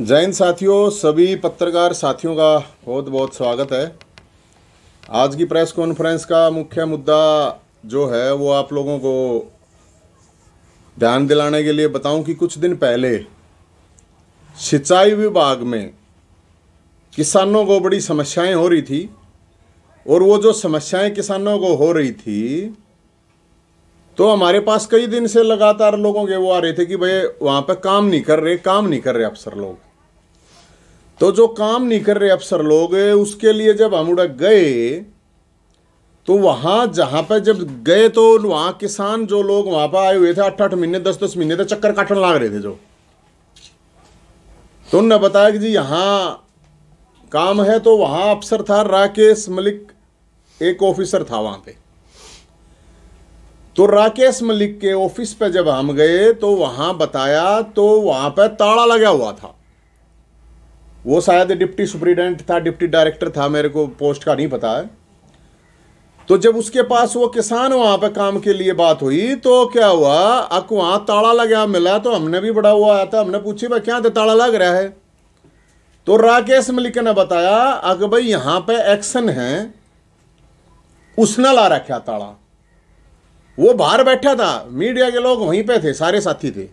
जैन साथियों सभी पत्रकार साथियों का बहुत बहुत स्वागत है आज की प्रेस कॉन्फ्रेंस का मुख्य मुद्दा जो है वो आप लोगों को ध्यान दिलाने के लिए बताऊं कि कुछ दिन पहले सिंचाई विभाग में किसानों को बड़ी समस्याएं हो रही थी और वो जो समस्याएं किसानों को हो रही थी तो हमारे पास कई दिन से लगातार लोगों के वो आ रहे थे कि भाई वहां पर काम नहीं कर रहे काम नहीं कर रहे अफसर लोग तो जो काम नहीं कर रहे अफसर लोग उसके लिए जब हम उड़क गए तो वहां जहां पर जब गए तो वहां किसान जो लोग वहां पर आए हुए थे अठ अठ महीने दस दस महीने तक चक्कर काटने लाग रहे थे जो तो उनने बताया कि जी यहाँ काम है तो वहां अफसर था राकेश मलिक एक ऑफिसर था वहां पे तो राकेश मलिक के ऑफिस पे जब हम गए तो वहां बताया तो वहां पे ताड़ा लगा हुआ था वो शायद डिप्टी सुप्रिटेंडेंट था डिप्टी डायरेक्टर था मेरे को पोस्ट का नहीं पता है तो जब उसके पास वो किसान वहां पे काम के लिए बात हुई तो क्या हुआ अक वहां ताड़ा लगा मिला तो हमने भी बड़ा हुआ आया था हमने पूछी भाई क्या ताड़ा लग रहा है तो राकेश मलिक ने बताया अक भाई यहां पे एक्शन है उसने ला रखा ताड़ा वो बाहर बैठा था मीडिया के लोग वहीं पे थे सारे साथी थे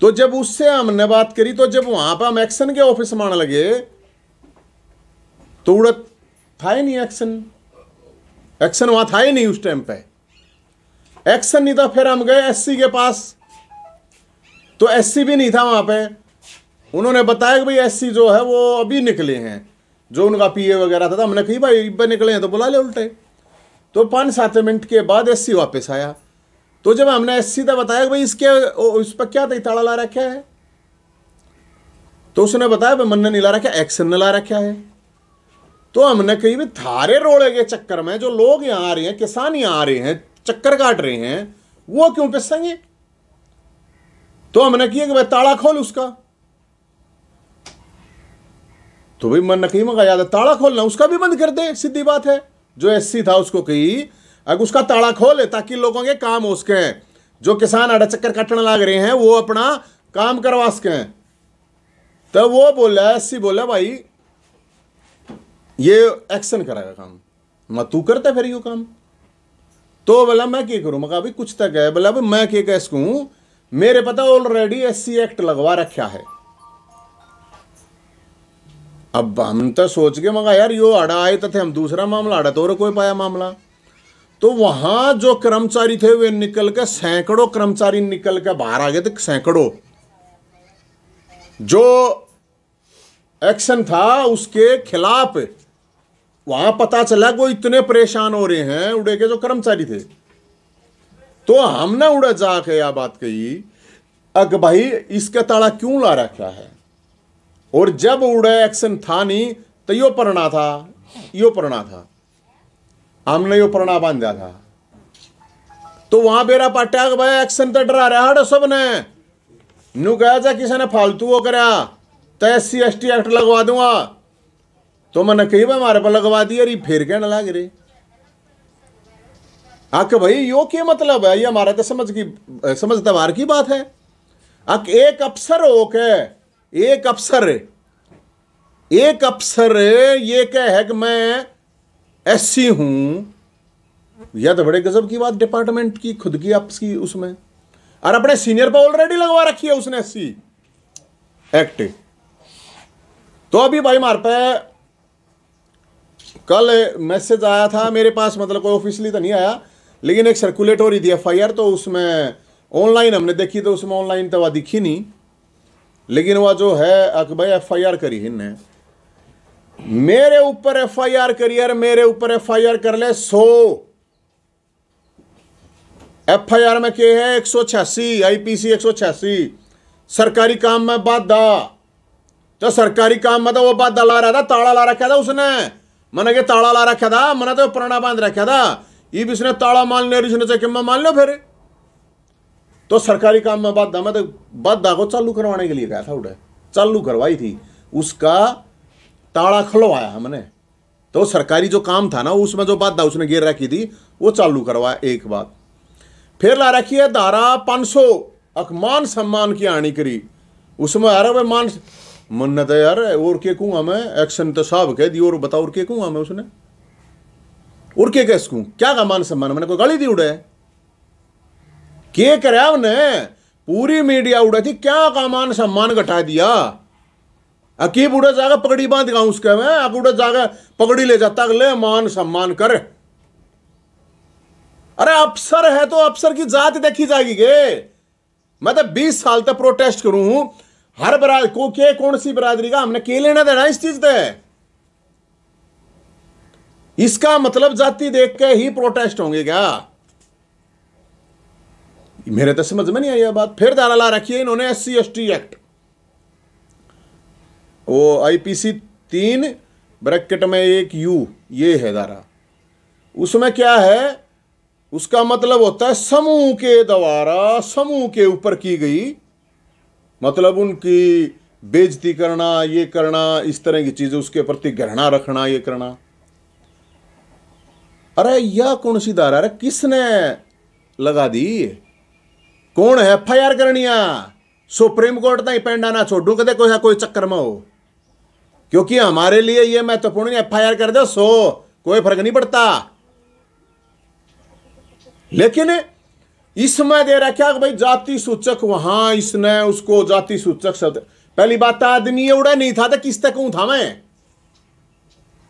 तो जब उससे हमने बात करी तो जब वहां पर हम एक्शन के ऑफिस आने लगे तो उड़त था ही नहीं एक्शन एक्शन वहां था ही नहीं उस टाइम पे एक्शन नहीं था फिर हम गए एससी के पास तो एससी भी नहीं था वहां पे उन्होंने बताया कि भाई एससी जो है वो अभी निकले हैं जो उनका पीए वगैरह था तो हमने कही भाई निकले हैं तो बुला ले उल्टे तो पाँच सात मिनट के बाद एससी वापस आया तो जब हमने एस सी बताया भाई इसके इस पर क्या ताड़ा ला रखा है तो उसने बताया भाई मन ने ला रखा एक्शन ने ला रखा है तो हमने कही भाई थारे रोड़े के चक्कर में जो लोग यहाँ आ रहे हैं किसान यहाँ आ रहे हैं चक्कर काट रहे हैं वो क्यों पिसेंगे तो हमने किया कि भाई ताला खोल उसका तो भाई मन नकीम मंगा याद है ताला खोलना उसका भी बंद कर दे सीधी बात है जो एससी था उसको कही अगर उसका ताड़ा खोले ताकि लोगों के काम हो सकें जो किसान आड़ा चक्कर काटने लग रहे हैं वो अपना काम करवा सकें तब तो वो बोला सी बोला भाई ये एक्शन करेगा काम मैं तू करता फिर यू काम तो बोला मैं क्या करूँ मैं अभी कुछ तक है बोला मैं क्या कह सकूँ मेरे पता ऑलरेडी सी एक्ट लगवा रखा है अब हम तो सोच के मगा यार यो अड़ा आए तो थे हम दूसरा मामला अड़ा तो कोई पाया मामला तो वहाँ जो कर्मचारी थे वे निकल के सैकड़ों कर्मचारी निकल के बाहर आ गए थे सैकड़ों जो एक्शन था उसके खिलाफ वहां पता चला वो इतने परेशान हो रहे हैं उड़े के जो कर्मचारी थे तो हमने उड़े जाके यह बात कही अग भाई इसका ताड़ा क्यों ला रखा है और जब उड़े एक्शन था नहीं तो यो परणा था यो परणा था हमने यो बांध दिया था तो वहां बेरा पाटा भाई एक्शन तो डरा रहा हड़ो सब ने नू कह जा किसी ने फालतू वो कराया तो S C S T act लगवा दूंगा तो मैंने कही भाई हमारे पर लगवा दी अरे फिर कहने लग रही आके भाई यो क्या मतलब है ये हमारा तो समझ की समझ की बात है आके एक अफसर हो के एक अफसर एक अफसर ये कह है कि मैं एससी हूं यह तो बड़े गजब की बात डिपार्टमेंट की खुद की आपकी उसमें और अपने सीनियर पर ऑलरेडी लगवा रखी है उसने एससी एक्ट तो अभी भाई मार पे कल मैसेज आया था मेरे पास मतलब कोई ऑफिशियली तो नहीं आया लेकिन एक सर्कुलेट हो रही थी एफ तो उसमें ऑनलाइन हमने देखी तो उसमें ऑनलाइन तो वह दिखी नहीं लेकिन वह जो है अकबर एफ आई आर करी इन मेरे ऊपर एफ आई आर करी मेरे ऊपर एफ आई आर कर ले सो एफ आई आर में के है एक सौ छियासी आई पी सी एक सौ छियासी सरकारी काम में बाधा तो सरकारी काम में तो वो बाधा ला रहा था ताड़ा ला रखा था उसने मैंने के ताड़ा ला रखा था मैंने तो प्राणा बांध रखा था ये भी उसने ताड़ा मान लिया मान लो फिर तो सरकारी काम में बाधा मैं तो बाधा को चालू करवाने के लिए गया था उठे चालू करवाई थी उसका ताड़ा खुलवाया हमने तो सरकारी जो काम था ना उसमें जो बाधा उसने गिर रखी थी वो चालू करवाया एक बात फिर ला रखी है धारा पाँच सौ मान सम्मान की आनी करी उसमें आ रहा मान मन्नत तो यार और के कहूँगा मैं एक्शन तो साहब कह दी और बताओ और के कहूँगा मैं उसने और के कैस कहूँ क्या का मान सम्मान मैंने कोई गाली दी उड़े के कराया उन्हें पूरी मीडिया उड़ा थी क्या कामान सम्मान घटा दिया अकीब उड़ा जाकर पगड़ी बांध गाऊं उसके में अब उड़ा जाकर पगड़ी ले जाता अगले मान सम्मान कर अरे अफसर है तो अफसर की जात देखी जाएगी के मैं तो बीस साल तक प्रोटेस्ट करूं हर बराद को के कौन सी बरादरी का हमने के लेना देना इस चीज पे इसका मतलब जाति देख के ही प्रोटेस्ट होंगे क्या मेरे तो समझ में नहीं आई बात फिर दारा ला रखी है इन्होंने एस सी एक्ट वो आईपीसी तीन ब्रैकेट में एक यू ये है दारा उसमें क्या है उसका मतलब होता है समूह के द्वारा समूह के ऊपर की गई मतलब उनकी बेजती करना ये करना इस तरह की चीज़ें उसके प्रति गहना रखना ये करना अरे यह कौन सी धारा अरे किसने लगा दी कौन एफ કોણ એફઆઈઆર करनिया सुप्रीम कोर्ट तक पेंडा ना छोड़ू कदे कोई कोई चक्कर में हो क्योंकि हमारे लिए यह महत्वपूर्ण एफ आई आर कर दो सो कोई फर्क नहीं पड़ता लेकिन इसमें दे रहा क्या भाई जाति सूचक वहां इसने उसको जाति सूचक शब्द पहली बात तो आदमी उड़ा नहीं था, तो किस तक हूं था मैं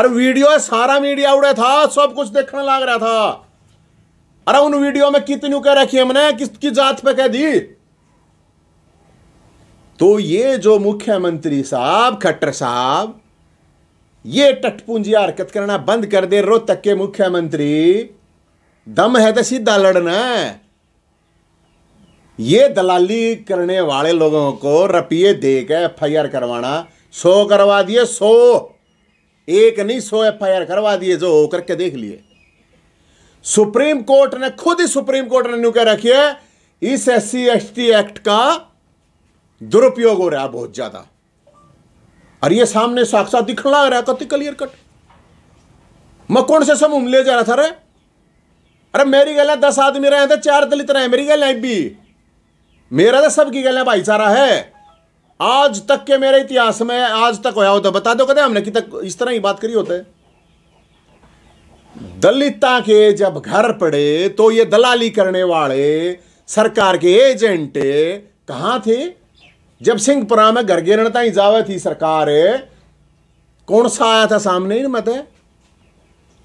अरे वीडियो है सारा मीडिया उड़ा था सब कुछ देखने लग रहा था अरे उन वीडियो में कितनी कह रखी हमने किसकी जात पे कह दी तो ये जो मुख्यमंत्री साहब खट्टर साहब ये टटपूंजी हरकत करना बंद कर दे रो तक के मुख्यमंत्री दम है तो सीधा लड़ना ये दलाली करने वाले लोगों को रपिए दे के एफ आई आर करवाना सौ करवा दिए सौ एक नहीं सौ एफ आई आर करवा दिए जो होकर के देख लिए सुप्रीम कोर्ट ने खुद ही सुप्रीम कोर्ट ने कह रखी है इस एस सी एक्ट का दुरुपयोग हो रहा है बहुत ज्यादा और ये सामने साक्षात दिखला रहा है कति क्लियर कट मैं कौन से समूह ले जा रहा था रे अरे मेरी गल दस आदमी रहे थे तो चार दलित रहे मेरी गल भी मेरा तो सबकी गल भाईचारा है आज तक के मेरे इतिहास में आज तक होया होता तो बता दो कहते हमने कि तक इस तरह ही बात करी होता है दलिता के जब घर पड़े तो ये दलाली करने वाले सरकार के एजेंट कहा थे जब सिंहपुरा में घर गिरण जावे थी सरकार कौन सा आया था सामने ही मत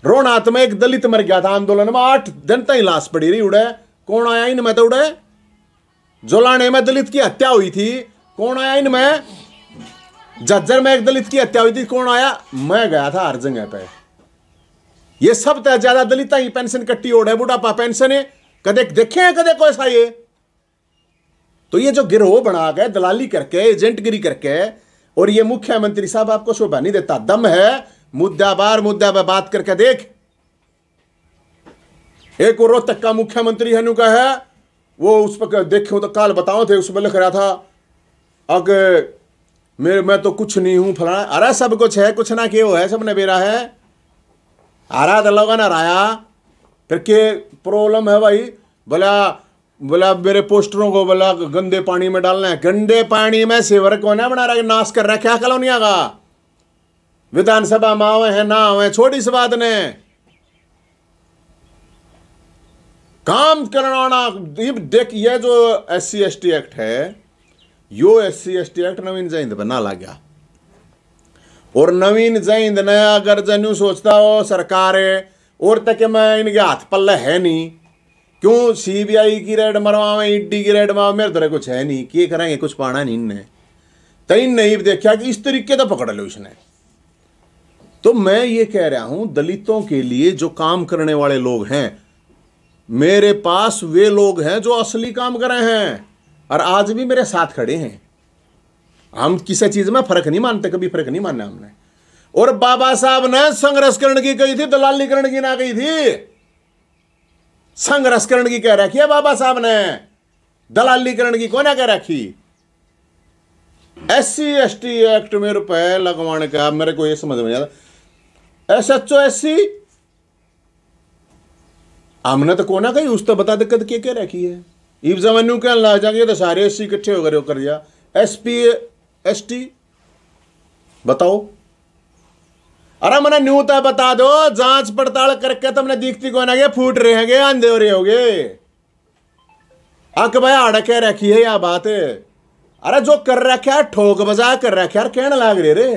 रोनाथ में एक दलित मर गया था आंदोलन में आठ दिन तई लाश पड़ी रही उड़े कौन आया इन मत उड़े जोलाने में दलित की हत्या हुई थी कौन आया इनमें जज्जर में एक दलित की हत्या हुई थी कौन आया मैं गया था हर जगह पे ये सब तो ज्यादा दलित ही पेंशन कट्टी ओढ़ है बुढ़ापा पेंशन है कदे देखे हैं कदे को ऐसा ये तो ये जो गिरोह बना गए दलाली करके एजेंटगिरी करके और ये मुख्यमंत्री साहब आपको शोभा नहीं देता दम है मुद्दा बार मुद्दा पर बात करके देख एक और तक का मुख्यमंत्री हनु का है वो उस पर देखे तो काल बताओ थे उसमें लिख रहा था अग मेरे मैं तो कुछ नहीं हूं फलाना अरे सब कुछ है कुछ ना वो है सब ने बेरा है आ रहा था लोगों ना आया फिर के प्रॉब्लम है भाई बोला बोला मेरे पोस्टरों को बोला गंदे पानी में डालना है गंदे पानी में सेवर को ना बना रहा नाश कर रहा क्या कलोनिया का विधानसभा में आवे है ना आवे छोटी सी बात ने काम करना देख ये जो S C S T act है यो S C S T act Naveen Jayant पर ना ला गया और नवीन जैन नया अगर जनू सोचता हो सरकार और तक मैं इनके हाथ पल्ले है नहीं क्यों सीबीआई की रेड मरवा ईडी e की रेड मरवा मेरे तरह कुछ है नहीं के करेंगे कुछ पाना नहीं इनने तो नहीं देखा कि इस तरीके तो पकड़ लो इसने तो मैं ये कह रहा हूं दलितों के लिए जो काम करने वाले लोग हैं मेरे पास वे लोग हैं जो असली काम कर रहे हैं और आज भी मेरे साथ खड़े हैं हम किसी चीज में फर्क नहीं मानते कभी फर्क नहीं माना हमने और बाबा साहब ने संघर्षकरण की कही थी दलालीकरण की ना कही थी संघर्षकरण की कह रखी है बाबा साहब ने दलालीकरण की कोना कह रखी S C S T act में रुपए लगवाने का मेरे को ये समझ में आता S H O S C हमने तो कोना कही उस तो बता दिक्कत क्या क्या रखी है इब जमानू कह ला जाएंगे तो सारे एस सी इकट्ठे होकर एस पी एसटी बताओ अरे मैंने न्यू तो बता दो जांच पड़ताल करके तुमने तो दीखती कौन आगे फूट रहे होगे अंधे हो रहे गे अक भाई अड़के रखी है यह बात अरे जो कर रखे यार ठोक बजा कर रखे यार कहने लाग रहे रे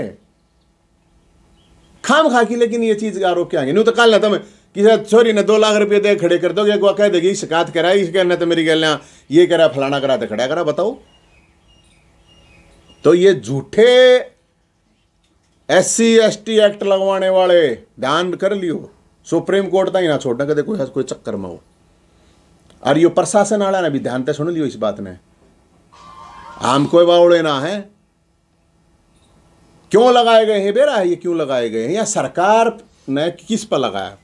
खाम खा की लेकिन ये चीज आरोप क्या आगे न्यू तो कल ना तुम तो किसी छोरी ने दो लाख रुपये दे खड़े कर दो कह देगी शिकायत कराई कहना तो मेरी गल ये करा फलाना करा तो खड़ा करा बताओ तो ये झूठे S C S T act लगवाने वाले ध्यान कर लियो सुप्रीम कोर्ट तक ही ना छोड़ना कदे कोई कोई चक्कर में हो और यो प्रशासन वाला ने भी ध्यान तो सुन लियो इस बात ने आम कोई बावड़े ना है क्यों लगाए गए हैं बेरा है ये क्यों लगाए गए हैं या सरकार ने किस पर लगाया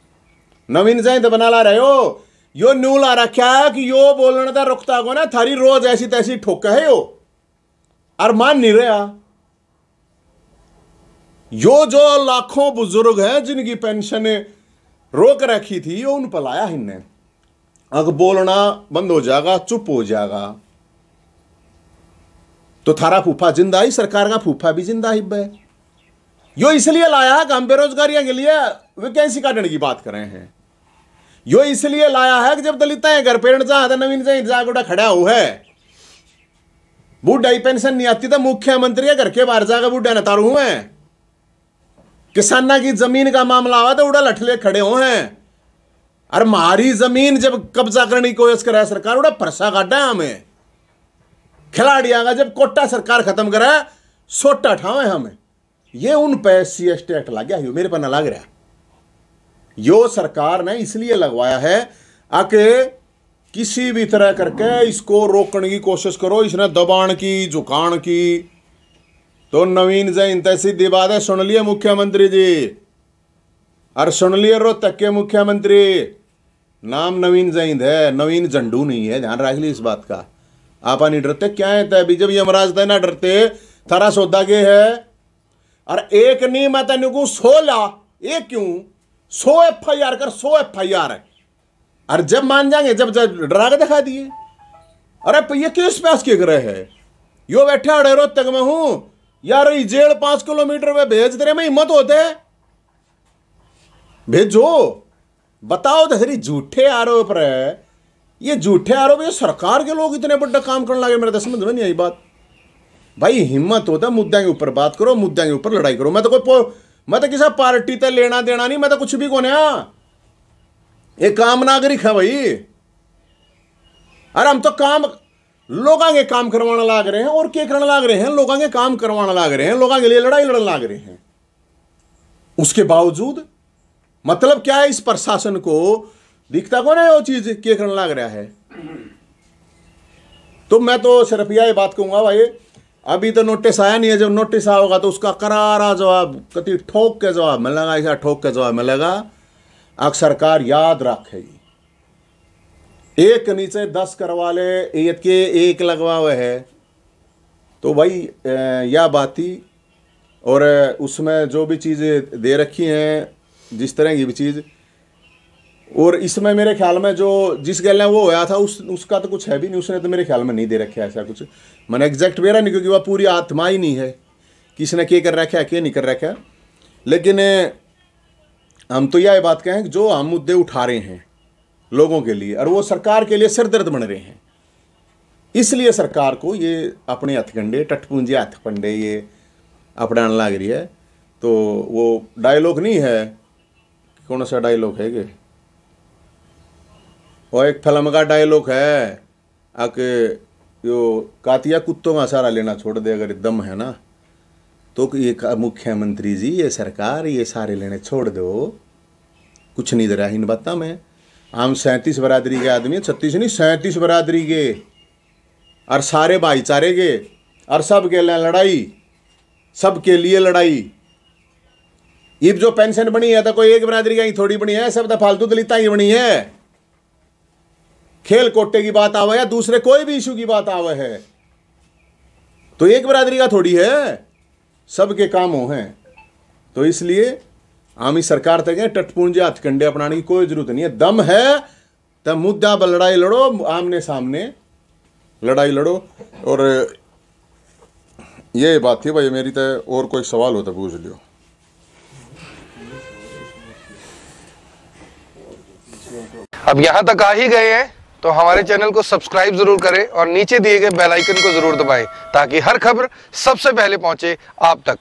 नवीन जैन तो बना ला रहे हो यो न्यू ला रखा है कि यो बोलने का रुकता को ना थारी रोज ऐसी तैसी ठोका है यो मान नहीं रहा यो जो लाखों बुजुर्ग हैं जिनकी पेंशन रोक रखी थी यो उन पर लाया हिन्ने अगर बोलना बंद हो जाएगा चुप हो जाएगा तो थारा फूफा जिंदा ही सरकार का फूफा भी जिंदा ही बे यो इसलिए लाया है कि हम बेरोजगारियां के लिए वैकेंसी काटने की बात कर रहे हैं यो इसलिए लाया है कि जब दलित घर पेरेंट जाए तो नवीन जहां खड़ा हुआ है बुढ़ाई पेंशन नहीं आती तो मुख्यमंत्री घर के बाहर जाकर बुढ़ा नता तारू है किसाना की जमीन का मामला आवा तो उड़ा लठले खड़े हो हैं अरे मारी जमीन जब कब्जा करने की कोशिश करे सरकार उड़ा परसा काटा हमें खिलाड़ी आगा जब कोटा सरकार खत्म करा सोटा ठावे हमें ये उन पे सी एस टी एक्ट लग गया मेरे पर ना लग रहा यो सरकार ने इसलिए लगवाया है आके किसी भी तरह करके इसको रोकने की कोशिश करो इसने दबाण की झुकान की तो नवीन जैन सीधी बात है सुन लिए मुख्यमंत्री जी अरे सुन लिए रो तक मुख्यमंत्री नाम नवीन जैन है नवीन झंडू नहीं है ध्यान रख ली इस बात का आप नहीं डरते क्या है तय जब यमराज तय ना डरते थारा सौदा के है अरे एक नहीं मैं तेन को ला ये क्यों सो एफ आई आर कर सो एफ आई आर है और जब मान जाएंगे जब जब डरा के दिखा दिए अरे ये किस पास के ग्रह है यो बैठे अड़ेरो तक में हूं यार जेड़ पांच किलोमीटर में भेज दे रहे मैं हिम्मत होते भेजो बताओ तो हरी झूठे आरोप रहे ये झूठे आरोप ये सरकार के लोग इतने बड़ा काम करने लगे मेरे तो समझ में नहीं आई बात भाई हिम्मत होता मुद्दा के ऊपर बात करो मुद्दा के ऊपर लड़ाई करो मैं तो कोई मैं तो किसी पार्टी तक लेना देना नहीं मैं तो कुछ भी कौन है हाँ। एक काम नागरिक है भाई अरे हम तो काम लोग आगे काम करवाना लाग रहे हैं और क्या करना लाग रहे हैं लोगों के काम करवाना लाग रहे हैं लोगों के लिए लड़ाई लड़ने लाग रहे हैं उसके बावजूद मतलब क्या है इस प्रशासन को दिखता कौन है वो चीज के करने लाग रहा है तो मैं तो सिर्फ यह बात कहूंगा भाई अभी तो नोटिस आया नहीं है जब नोटिस आओगा तो उसका करारा जवाब कति ठोक के जवाब मिलेगा ऐसा ठोक के जवाब मिलेगा आख सरकार याद रखेगी एक नीचे दस करवा ले एक के एक हुए है तो भाई यह बाती और उसमें जो भी चीज़ें दे रखी हैं जिस तरह की भी चीज़ और इसमें मेरे ख्याल में जो जिस गल वो होया था उस उसका तो कुछ है भी नहीं उसने तो मेरे ख्याल में नहीं दे रखा ऐसा कुछ मैंने एग्जैक्ट मेरा नहीं क्योंकि वह पूरी आत्मा ही नहीं है किसने के कर रखा है के नहीं कर रखा लेकिन हम तो यह बात कहें कि जो हम मुद्दे उठा रहे हैं लोगों के लिए और वो सरकार के लिए सिरदर्द बन रहे हैं इसलिए सरकार को ये अपने हथकंडे टटपूंजे हथकंडे ये अपनाने लग रही है तो वो डायलॉग नहीं है कौन सा डायलॉग है ये और एक फिल्म का डायलॉग है आके यो कातिया कुत्तों का सहारा लेना छोड़ दे अगर दम है ना तो ये मुख्यमंत्री जी ये सरकार ये सारे लेने छोड़ दो कुछ नहीं दे रहा इन बता में हम सैंतीस बरादरी के आदमी छत्तीस नहीं सैंतीस बरादरी के और सारे भाईचारे के और सब के लिए लड़ाई सब के लिए लड़ाई ये जो पेंशन बनी है तो कोई एक बरादरी का ही थोड़ी बनी है सब तो फालतू दलिता ही बनी है खेल कोटे की बात आवे या दूसरे कोई भी इशू की बात आवे है तो एक बरादरी का थोड़ी है सबके काम हो हैं तो इसलिए आमी सरकार तक टटपूंजे हथ कंडे अपनाने की कोई जरूरत नहीं है दम है तब मुद्दा पर लड़ाई लड़ो आमने सामने लड़ाई लड़ो और ये बात थी भाई मेरी तो और कोई सवाल हो तो पूछ लियो अब यहाँ तक आ ही गए हैं तो हमारे चैनल को सब्सक्राइब जरूर करें और नीचे दिए गए बेल आइकन को जरूर दबाएं ताकि हर खबर सबसे पहले पहुंचे आप तक